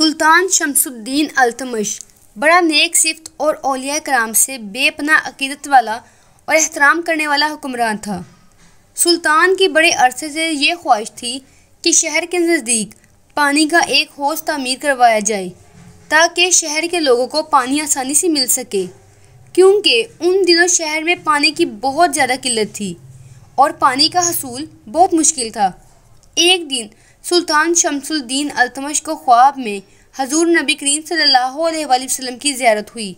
सुल्तान शमसुद्दीन अलतमश बड़ा नेक सिफ्त और अलिया कराम से बेपना अकीदत वाला और एहतराम करने वाला हुक्मरान था सुल्तान की बड़े अरसे से ये ख्वाहिश थी कि शहर के नज़दीक पानी का एक होश तमीर करवाया जाए ताकि शहर के लोगों को पानी आसानी से मिल सके क्योंकि उन दिनों शहर में पानी की बहुत ज़्यादा किल्लत थी और पानी का हसूल बहुत मुश्किल था एक दिन सुल्तान शमसुद्दीन अलतमश को ख्वाब में हजूर नबी करीम सल्लल्लाहु की ज्यारत हुई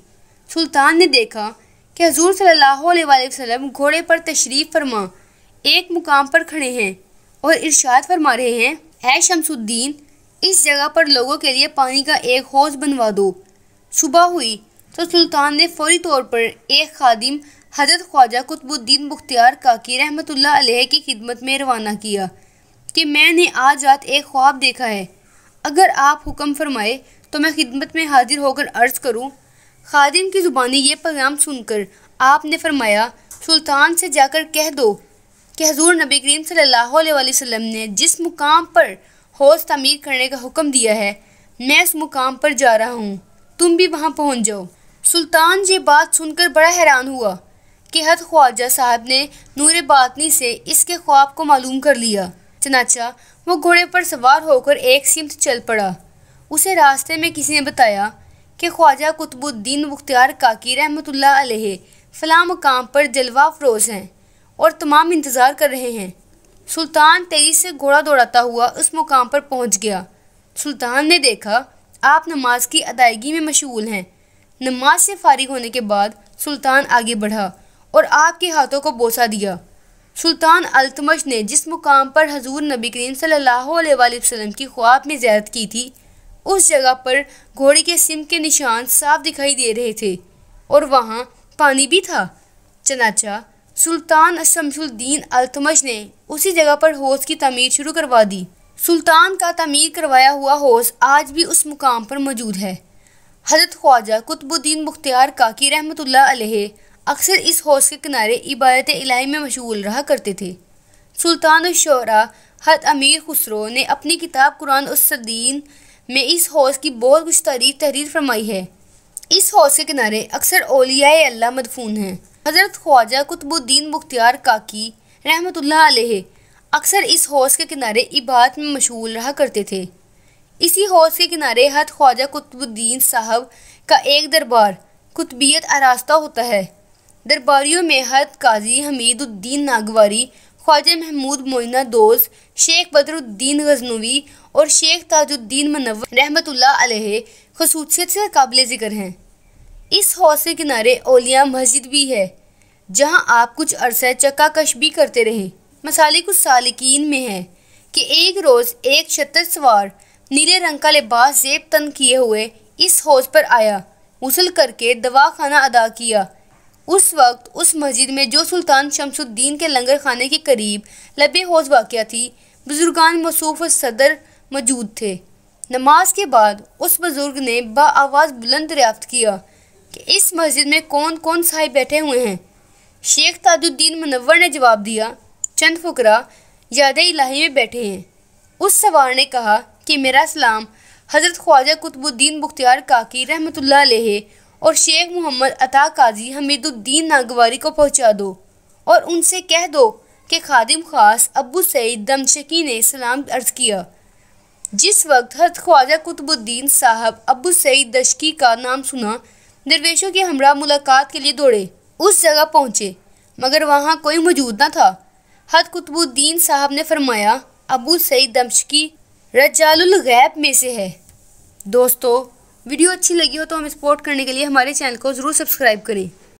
सुल्तान ने देखा कि हजूर सल्लल्लाहु घोड़े पर तशरीफ़ फरमा एक मुकाम पर खड़े हैं और इर्शाद फरमा रहे हैं ऐ शमसुद्दीन इस जगह पर लोगों के लिए पानी का एक हौज बनवा दो सुबह हुई तो सुल्तान ने फौरी तौर पर एक खादिम हजरत ख्वाजा कुतबुद्दीन मुख्तियार काकी रहमतुल्लाह आ की खिदमत में रवाना किया कि मैंने आज रात एक ख्वाब देखा है अगर आप हुक्म फरमाए तो मैं खिदमत में हाजिर होकर अर्ज़ करूँ खादिम की ज़ुबानी ये पैगाम सुनकर आपने फरमाया सुल्तान से जाकर कह दो कि हजूर नबी करीम सल्लल्लाहु अलैहि वसल्लम ने जिस मुकाम पर हौस तमीर करने का हुक्म दिया है मैं उस मुकाम पर जा रहा हूँ तुम भी वहाँ पहुँच जाओ सुल्तान ये बात सुनकर बड़ा हैरान हुआ कि हद ख्वाजा साहब ने नूर बातनी से इसके ख्वाब को मालूम कर लिया चनाचा वो घोड़े पर सवार होकर एक सिमत चल पड़ा उसे रास्ते में किसी ने बताया कि ख्वाजा कुतुबुद्दीन मुख्तियार काकी रहमतुल्ला अलैह फला मकाम पर जलवा फरोज हैं और तमाम इंतज़ार कर रहे हैं सुल्तान तेज़ी से घोड़ा दौड़ाता हुआ उस मुकाम पर पहुंच गया सुल्तान ने देखा आप नमाज की अदायगी में मशगूल हैं नमाज से फारिग होने के बाद सुल्तान आगे बढ़ा और आपके हाथों को बोसा दिया सुल्तान अलतमश ने जिस मुकाम पर हजूर नबी करीम सल्हसम की ख्वाब में ज्यादत की थी उस जगह पर घोड़े के सिम के निशान साफ दिखाई दे रहे थे और वहाँ पानी भी था चनाचा सुल्तान शमसुद्दीन अल्तमश ने उसी जगह पर होश की तमीर शुरू करवा दी सुल्तान का तमीर करवाया हुआ होश आज भी उस मुकाम पर मौजूद है हजरत ख्वाजा कुतबुद्दीन मुख्तियार काकी रहमत अक्सर इस हौज के किनारे इबारत इलाही में मशगूल रहा करते थे सुल्तान शरा हद अमीर खुसरो ने अपनी किताब कुरान उसद्दीन में इस हौज की बहुत कुछ तारीफ तहरीर फरमाई है इस हौज के किनारे अक्सर ओलिया अल्लाह मदफून हैं हज़रत ख्वाजा कुतबुद्दीन मुख्तियार काकी रहमत अक्सर इस हौज के किनारे इबादत में मशगूल रहा करते थे इसी हौज के किनारे हद ख्वाजा कुतबुद्दीन साहब का एक दरबार कुतबियत आरास्ता होता है दरबारियों में हद काजी हमीदुद्दीन नागवारी ख्वाजा महमूद मोइना दोस शेख बदरुद्दीन गजनवी और शेख ताजुद्दीन मनवर रहमतुल्ला खसूसियत से काबिल ज़िक्र हैं इस हौज के किनारे ओलिया मस्जिद भी है जहां आप कुछ अरसा चक्काकश भी करते रहे मसाले कुछ सालकिन में है कि एक रोज़ एक छतर सवार नीले रंग का लिबास जेब तन किए हुए इस हौज पर आया उसल करके दवा खाना अदा किया उस वक्त उस मस्जिद में जो सुल्तान शमसुद्दीन के लंगर खाने के करीब लबे हौज वाक़ थी बुज़ुर्गान मसूफ सदर मौजूद थे नमाज के बाद उस बुज़ुर्ग ने बवाज़ बुलंद दरियाफ्त किया कि इस मस्जिद में कौन कौन साहिब बैठे हुए हैं शेख ताजुद्दीन मुनवर ने जवाब दिया चंद फकरा याद इलाही में बैठे हैं उस सवार ने कहा कि मेरा सलाम हज़रत ख्वाजा कुतुबुद्दीन बुख्तियार काकी रहमत और शेख मोहम्मद अता काजी हमीदुद्दीन नागवारी को पहुंचा दो और उनसे कह दो कि खादिम खास अबू सईद दमशकी ने सलाम अर्ज किया जिस वक्त हज ख्वाजा कुतुबुद्दीन साहब अबू सईद दशकी का नाम सुना दरवेशों के हमरा मुलाकात के लिए दौड़े उस जगह पहुँचे मगर वहाँ कोई मौजूद न था हज कुतुबुद्दीन साहब ने फरमाया अबू सईद दमशकी रजालगैब में से है दोस्तों वीडियो अच्छी लगी हो तो हम सपोर्ट करने के लिए हमारे चैनल को ज़रूर सब्सक्राइब करें